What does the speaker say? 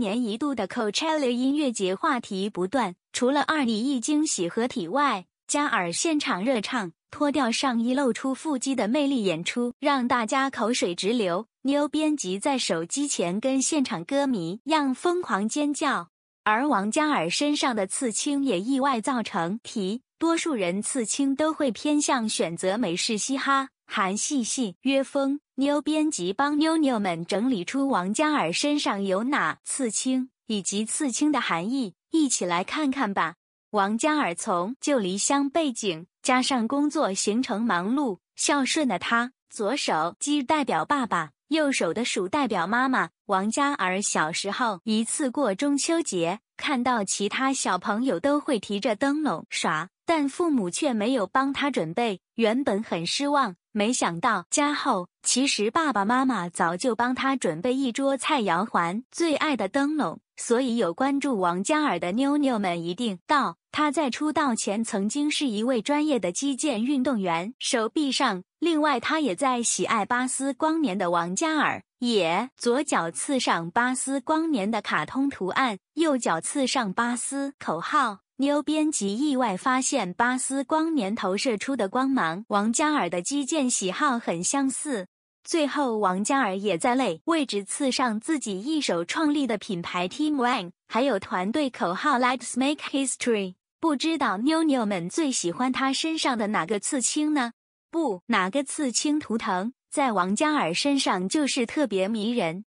一年一度的 Coachella 音乐节话题不断，除了二李一惊喜合体外，加尔现场热唱，脱掉上衣露出腹肌的魅力演出，让大家口水直流。妞编辑在手机前跟现场歌迷样疯狂尖叫，而王嘉尔身上的刺青也意外造成提，多数人刺青都会偏向选择美式嘻哈。韩细细约风妞编辑帮妞妞们整理出王嘉尔身上有哪刺青以及刺青的含义，一起来看看吧。王嘉尔从旧离乡背景，加上工作行程忙碌，孝顺的他左手鸡代表爸爸，右手的鼠代表妈妈。王嘉尔小时候一次过中秋节，看到其他小朋友都会提着灯笼耍。但父母却没有帮他准备，原本很失望，没想到家后，其实爸爸妈妈早就帮他准备一桌菜肴，还最爱的灯笼，所以有关注王嘉尔的妞妞们一定到。他在出道前曾经是一位专业的击剑运动员，手臂上。另外，他也在喜爱巴斯光年的王嘉尔也左脚刺上巴斯光年的卡通图案，右脚刺上巴斯口号。妞编辑意外发现，巴斯光年投射出的光芒，王嘉尔的击剑喜好很相似。最后，王嘉尔也在内，位置刺上自己一手创立的品牌 Team Wang，还有团队口号 Let's Make History。不知道妞妞们最喜欢他身上的哪个刺青呢？不，哪个刺青图腾在王嘉尔身上就是特别迷人。